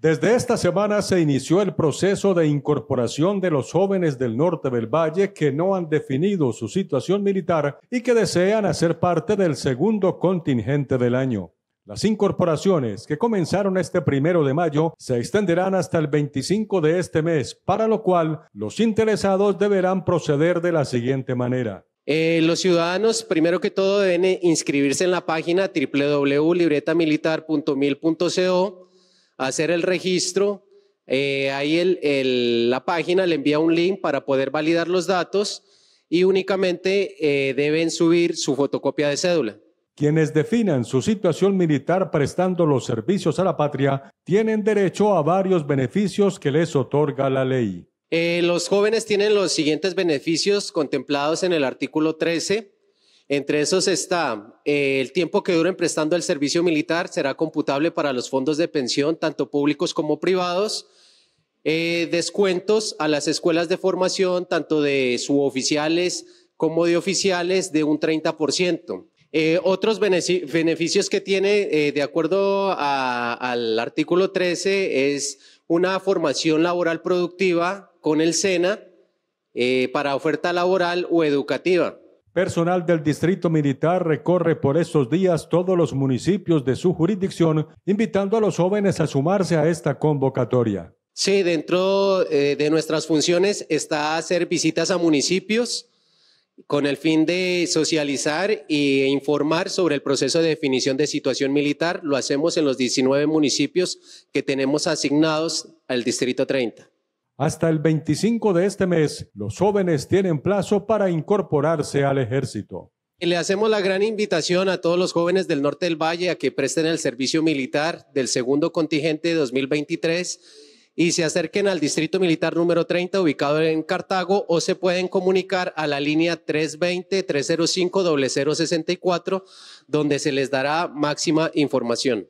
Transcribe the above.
Desde esta semana se inició el proceso de incorporación de los jóvenes del norte del valle que no han definido su situación militar y que desean hacer parte del segundo contingente del año. Las incorporaciones que comenzaron este primero de mayo se extenderán hasta el 25 de este mes, para lo cual los interesados deberán proceder de la siguiente manera. Eh, los ciudadanos, primero que todo, deben inscribirse en la página www.libretamilitar.mil.co hacer el registro. Eh, ahí el, la página le envía un link para poder validar los datos y únicamente eh, deben subir su fotocopia de cédula. Quienes definan su situación militar prestando los servicios a la patria tienen derecho a varios beneficios que les otorga la ley. Eh, los jóvenes tienen los siguientes beneficios contemplados en el artículo 13 entre esos está eh, el tiempo que duren prestando el servicio militar será computable para los fondos de pensión, tanto públicos como privados. Eh, descuentos a las escuelas de formación, tanto de suboficiales como de oficiales, de un 30%. Eh, otros beneficios que tiene, de acuerdo al artículo 13, es una formación laboral productiva con el SENA para oferta laboral o educativa. Personal del Distrito Militar recorre por estos días todos los municipios de su jurisdicción, invitando a los jóvenes a sumarse a esta convocatoria. Sí, dentro eh, de nuestras funciones está hacer visitas a municipios con el fin de socializar e informar sobre el proceso de definición de situación militar. Lo hacemos en los 19 municipios que tenemos asignados al Distrito 30. Hasta el 25 de este mes, los jóvenes tienen plazo para incorporarse al ejército. le hacemos la gran invitación a todos los jóvenes del norte del valle a que presten el servicio militar del segundo contingente de 2023 y se acerquen al distrito militar número 30 ubicado en Cartago o se pueden comunicar a la línea 320-305-0064 donde se les dará máxima información.